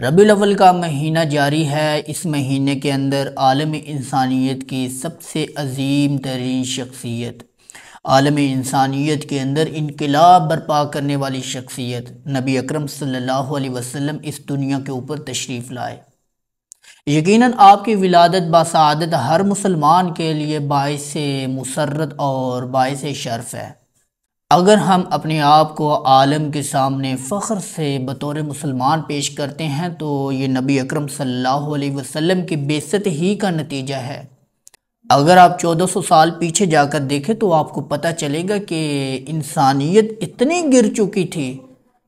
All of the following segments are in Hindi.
रबी अवल का महीना जारी है इस महीने के अंदर आलम इंसानियत की सबसे अजीम तरीन शख्सियत आलम इंसानियत के अंदर इनकलाब बर्पा करने वाली शख्सियत नबी अकरम सल्लल्लाहु अलैहि वसल्लम इस दुनिया के ऊपर तशरीफ़ लाए यकीनन आपकी विलादत बसादत हर मुसलमान के लिए बायस मुसरत और बायस शर्फ है अगर हम अपने आप को आलम के सामने फ़ख्र से बतौर मुसलमान पेश करते हैं तो ये नबी अकरम सल्लल्लाहु अलैहि वसल्लम की बेसत ही का नतीजा है अगर आप 1400 साल पीछे जाकर देखें तो आपको पता चलेगा कि इंसानियत इतनी गिर चुकी थी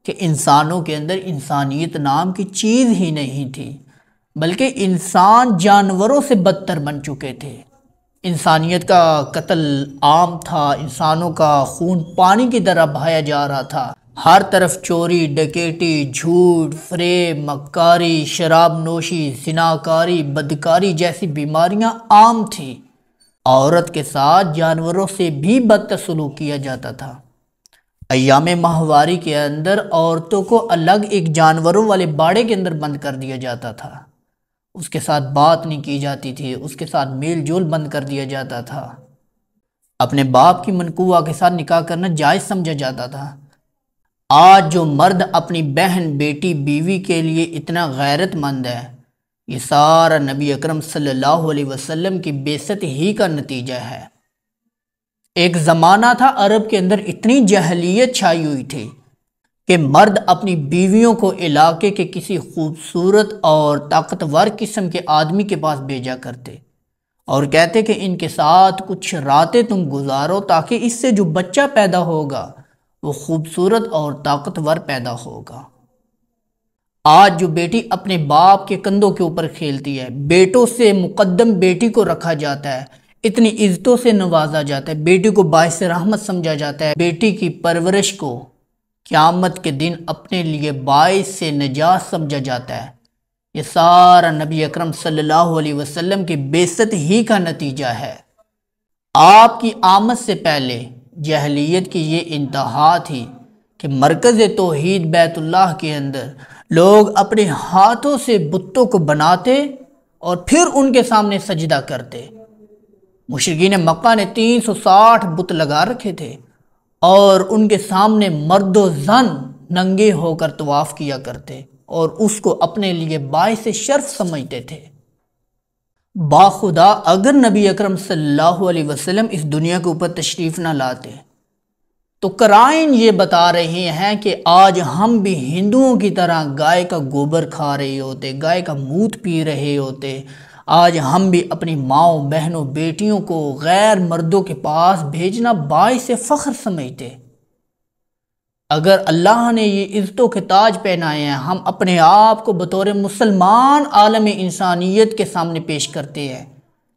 कि इंसानों के अंदर इंसानियत नाम की चीज़ ही नहीं थी बल्कि इंसान जानवरों से बदतर बन चुके थे इंसानियत का कत्ल आम था इंसानों का खून पानी की तरह बहाया जा रहा था हर तरफ चोरी डकेटी झूठ फ्रेब मक्कारी शराब नोशी सिनाकारी बदकारी जैसी बीमारियां आम थी औरत के साथ जानवरों से भी बदतर सलूक किया जाता था अयाम माहवारी के अंदर औरतों को अलग एक जानवरों वाले बाड़े के अंदर बंद कर दिया जाता था उसके साथ बात नहीं की जाती थी उसके साथ मेल जोल बंद कर दिया जाता था अपने बाप की मनकुआ के साथ निकाह करना जायज़ समझा जाता था आज जो मर्द अपनी बहन बेटी बीवी के लिए इतना गैरतमंद है ये सारा नबी अकरम सल्लल्लाहु अलैहि वसल्लम की बेसत ही का नतीजा है एक ज़माना था अरब के अंदर इतनी जहलीत छाई हुई थी कि मर्द अपनी बीवियों को इलाके के किसी खूबसूरत और ताकतवर किस्म के आदमी के पास भेजा करते और कहते कि इनके साथ कुछ रातें तुम गुजारो ताकि इससे जो बच्चा पैदा होगा वो खूबसूरत और ताकतवर पैदा होगा आज जो बेटी अपने बाप के कंधों के ऊपर खेलती है बेटों से मुकदम बेटी को रखा जाता है इतनी इज्जतों से नवाजा जाता है बेटी को बायस रहमत समझा जाता है बेटी की परवरिश को क़्यामत के दिन अपने लिए बायस से नजात समझा जाता है ये सारा नबी अकरम सल्लल्लाहु अलैहि वसल्लम की बेसत ही का नतीजा है आपकी आमद से पहले जहलीत की ये इंतहा थी कि मरकज़ तोहद बैतुल्लाह के अंदर लोग अपने हाथों से बुतों को बनाते और फिर उनके सामने सजदा करते मुशरकिन मक्का ने 360 बुत लगा रखे थे और उनके सामने मर्द जन नंगे होकर तवाफ़ किया करते और उसको अपने लिए से शर्फ समझते थे बाखुदा अगर नबी अकरम सल्लल्लाहु अलैहि वसल्लम इस दुनिया के ऊपर तशरीफ़ ना लाते तो कराइन ये बता रहे हैं कि आज हम भी हिंदुओं की तरह गाय का गोबर खा रहे होते गाय का मूत पी रहे होते आज हम भी अपनी माओ बहनों बेटियों को गैर मर्दों के पास भेजना बायस फ़ख्र समझते अगर अल्लाह ने ये इज़्तों के ताज पहनाए हैं हम अपने आप को बतौर मुसलमान आलम इंसानियत के सामने पेश करते हैं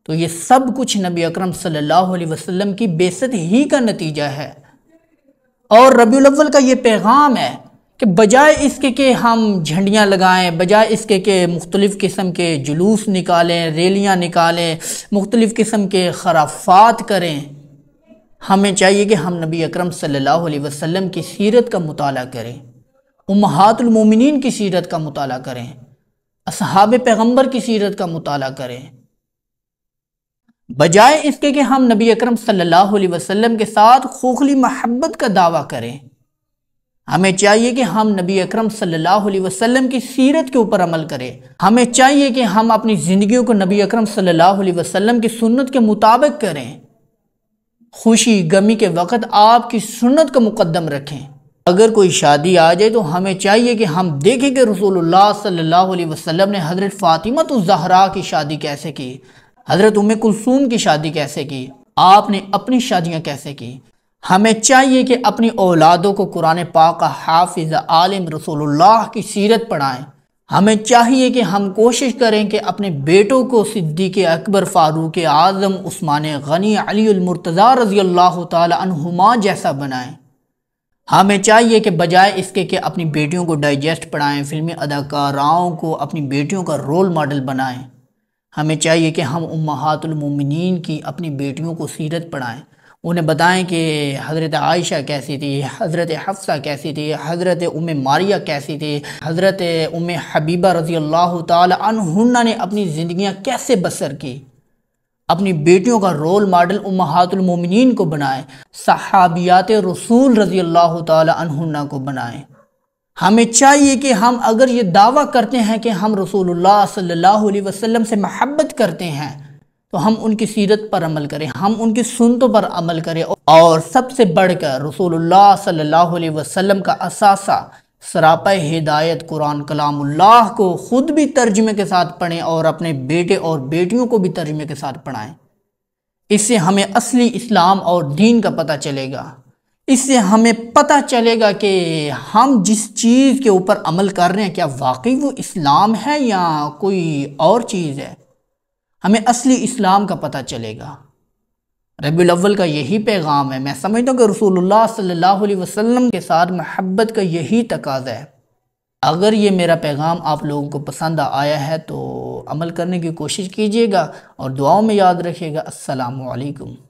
तो ये सब कुछ नबी अकरम सल्लल्लाहु अलैहि वसल्लम की बेसत ही का नतीजा है और रबी अव्वल का ये पैगाम है कि बजाय इसके कि हम झंडियाँ लगाएं बजाय इसके कि मुख्तलिफ़ किस्म के जुलूस निकालें रैलियाँ निकालें मुख्तलिफ़ किस्म के खराफात करें हमें चाहिए कि हम नबी अकरम सल्लल्लाहु अलैहि वसल्लम की सीरत का मताल करें उमहातुलमिन की सीरत का मताल करें असहाब पैगम्बर की सीरत का मताल करें बजाय इसके कि हम नबी अकरम सल्लल्लाहु अलैहि वसल्लम के साथ खोखली महब्बत का दावा करें हमें चाहिए कि हम नबी अकरम सल्लल्लाहु अलैहि वसल्लम की सीरत के ऊपर अमल करें हमें चाहिए कि हम अपनी ज़िंदगियों को नबी अकरम सल्लल्लाहु अलैहि वसल्लम की सुन्नत के मुताबिक करें खुशी गमी के वक़्त आपकी सुन्नत का मुकदम रखें अगर कोई शादी आ जाए तो हमें चाहिए कि हम देखें कि रसूलुल्लाह सल्लल्लाहु अलैहि वसल्लम ने हज़रत फ़ातिमत ज़हरा की शादी कैसे की हज़रत उम कुलसूम की शादी कैसे की आपने अपनी शादियाँ कैसे की हमें चाहिए कि अपनी औलादों को कुरान पाक का हाफिज आलिम रसोल्ला की सीरत पढ़ाएँ हमें चाहिए कि हम कोशिश करें कि अपने बेटों को सिद्दीक अकबर फ़ारूक आज़म उस्मान गनी अलीमरतज़ा रज़ी अल्लाह तुमा जैसा बनाएँ हमें चाहिए कि बजाय इसके कि अपनी बेटियों को डाइजेस्ट पढ़ाएँ फिल्मी अदाकाराओं को अपनी बेटियों का रोल मॉडल बनाएँ हमें चाहिए कि हम उमहतुलमिन की अपनी बेटियों को सीरत पढ़ाएँ उन्हें बताएं कि हज़रत आयशा कैसी थी हज़रत हफ्सा कैसी थी हज़रत उम मारिया कैसी थी हज़रत उम हबीबा रज़ी अल्लाह तहुन्ना ने अपनी ज़िंदियाँ कैसे बसर की अपनी बेटियों का रोल मॉडल उमहातुलमिन को बनाएं सहाबियात रसूल रज़ी अल्लाह तहुन्ना को बनाएं हमें चाहिए कि हम अगर ये दावा करते हैं कि हम रसूलुल्लाह सल्लल्लाहु अलैहि वसल्लम से महब्बत करते हैं तो हम उनकी सीरत पर अमल करें हम उनकी सुनतों पर अमल करें और सबसे बढ़कर रसूलुल्लाह सल्लल्लाहु अलैहि वसल्लम का असासा सराप हिदायत कुरान कलामुल्लाह को ख़ुद भी तर्जमे के साथ पढ़ें और अपने बेटे और बेटियों को भी तर्जमे के साथ पढ़ाएँ इससे हमें असली इस्लाम और दीन का पता चलेगा इससे हमें पता चलेगा कि हम जिस चीज़ के ऊपर अमल कर रहे हैं क्या वाकई वो इस्लाम है या कोई और चीज़ है हमें असली इस्लाम का पता चलेगा रबी अव्वल का यही पैगाम है मैं समझता हूँ कि रसूलुल्लाह सल्लल्लाहु अलैहि वसल्लम के साथ महब्बत का यही तकाजा है अगर ये मेरा पैगाम आप लोगों को पसंद आया है तो अमल करने की कोशिश कीजिएगा और दुआओं में याद रखिएगा असलकम